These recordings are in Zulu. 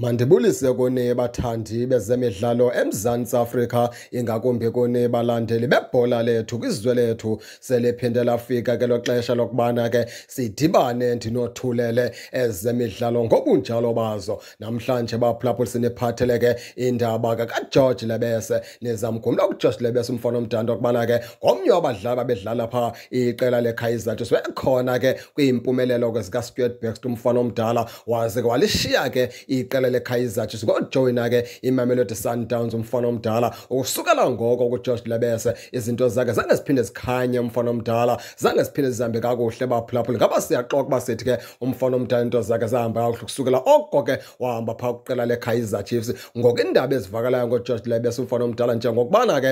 mandibulise kone bathandi bezemidlalo eMzantsi Afrika ingakumbi kone balandeli bebhola lethu kwizwe lethu seliphinde lafika ke loxesha lokubana ke sidibane ndinothulele ezemidlalo ngobunjalo bazo namhlanje baphulaphuli siniphathele ke indaba kaGeorge Lebese nizamgumla uGeorge Lebese umfana omdanda okubana ke ngomnye wabadlali babedlala phaa iqela leKaizer Chiefs wekhona ke kwiimpumelelo ke zikaStuart Baxter umfana omdala waze walishiya ke iqela iqela lekaizer chiefs ngojoyina-ke imamelodi sundowns umfana omdala ukusukela ngoko kugeorge lebese izinto zakhe zange ziphinde zikhanye umfana omdala zange ziphinde zihambe kakuhle baphulaphula ngaba siyaxoka uba sithi ke umfana omdala into zakhe zihamba kakuhle ukusukela oko ke wahamba phaa kuqela lekaizer chiefs ngoku iindaba ezivakalayo ngogeorge lebese umfana omdala njengokubana ke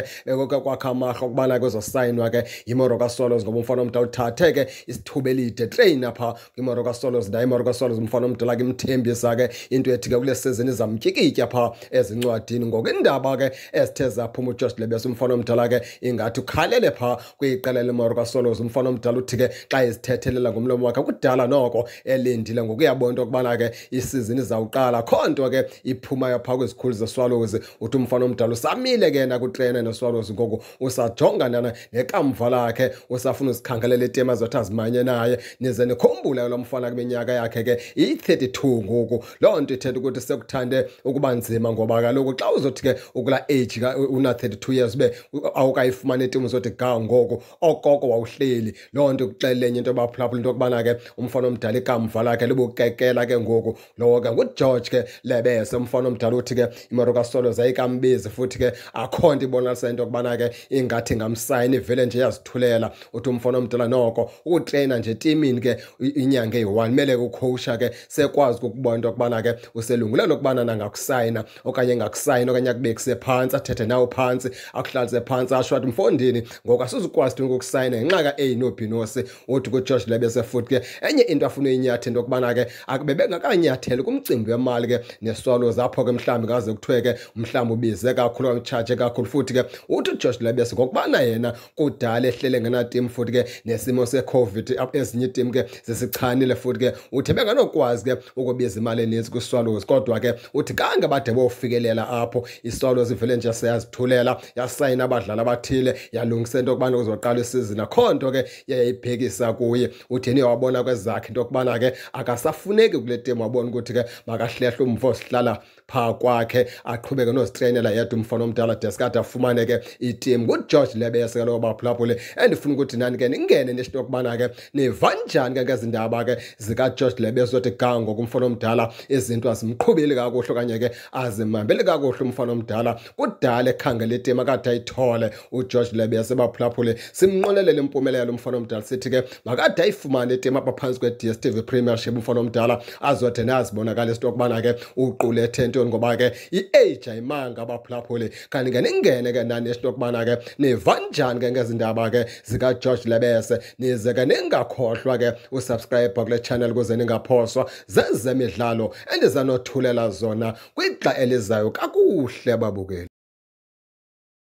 kwakha amahla okubana ke uzosayinwa ke yimoroka solos ngoba umfana omdala uthathe ke isithuba elide treyina phaa kwimoroka solos ndaye imoroka solos umfana omdala ke imthembisa ke into ethi ke kule sizini zamtyikitya phaa ezincwadini ngoku iindaba ke ezithe zaphuma ujosh lebes umfana omdala ke ingathi ukhalele phaa kwiqela lemoro kasolos umfana omdala uthi ke xa ezithethelela ngumlomo wakhe kudala noko elindile ngoku ngokuyabonto okubana ke isizini izawuqala kho nto ke iphumayo phaa kwizikhulu zeswalozi uthi umfana omdala usamile ke nakutrena neswalozi ngoku usajongana nekamva lakhe usafuna uzikhangelela itim zothi azimanye naye nize nikhumbule lo mfana kwiminyaka yakhe ke iyi-32 ngoku loo nto ithetha ukuthi sekuthande ukuba nzima ngoba kaloku xa uzothi ke ukula age una 32 years be awukayifumani itimu sothi ga ngoku okoko wawuhleli loo nto kuxelelenye into yobaphulaphula into yokubana ke umfana omdala ikamva lakhe libukekela ke ngoku lowo ke ngugeorge ke lebese umfana omdala uthi ke imoto kasolo zayikambizi futhi ke akho nto ibonaisa into yokubana ke ingathi ngamsayini ivele nje yazithulela uthi umfana omdala noko ukutreyina nje etimini ke inyanga eyi-one kumele kukhowusha ke sekwazi ukukubona into yokubana ke usel amalungu lalokubana nangakusayina okanye engakusayina okanye akubekise phantsi athethe nawo phantsi akuhlalise phantsi asho athi mfondini ngoku asizukwazi to ngokusayina ngenxa ka-a no-b no-c othi kugeorge lebesefuthi ke enye into afuna uyinyathi into yokubana ke akube bengakanyatheli kumcimbi wemali ke neswalo zapho ke mhlawumbi ngaze kuthiwe ke mhlawumbi ubize kakhulu kakutshatshe kakhulu futhi ke uthi ugeorge lebese ngokubana yena kudala ehlele ngenatim futhi ke nesimo secovid ezinye itim ke zisichanile futhi ke uthi benganokwazi ke ukubiza imali eninzi kwiswalozi kodwa-ke uthi kange bade bofikelela apho isitolo zivele nje seyazithulela yasayina abadlali abathile yalungisa into yokubana kuzoqala isizini akho nto ke yayibhekisa kuye utheni wabona kwezakhe into yokubana ke akasafuneki kule timu wabona ukuthi ke makahlehle umvo sihlala phaa kwakhe aqhubeke nozitreyinela yedwa umfana omdala desikade afumane ke itimu ngugeorge lebese kaloku baphulaphule endifuna ukuthi nani ke ningene neshinto yokubana ke niva njani ke ngezindaba ke zikageorge lebese uzothi gangoku umfana omdala izinto azimqheli aziqhubeli kakuhle okanye ke azimambeli kakuhle umfana omdala kudala ekhangela itima kade ayithole ugeorge lebe sebaphulaphule simnqwelelele impumelelo umfana omdala sithi ke makade ayifumane itima apha phantsi kwe-dstv premiership umfana omdala azode nazibonakala into yokubana ke uqulethe ntoni ngoba ke i-age ayimanga abaphulaphuli kanti ke ningene ke nani into yokubana ke nivanjani ke ngezindaba ke zikageorge lebese nize ke ningakhohlwa ke usubscribe kule channel ukuze ningaphoswa zezemidlalo endiza no ezizothulela zona kwigxa elizayo kakuhle babukeli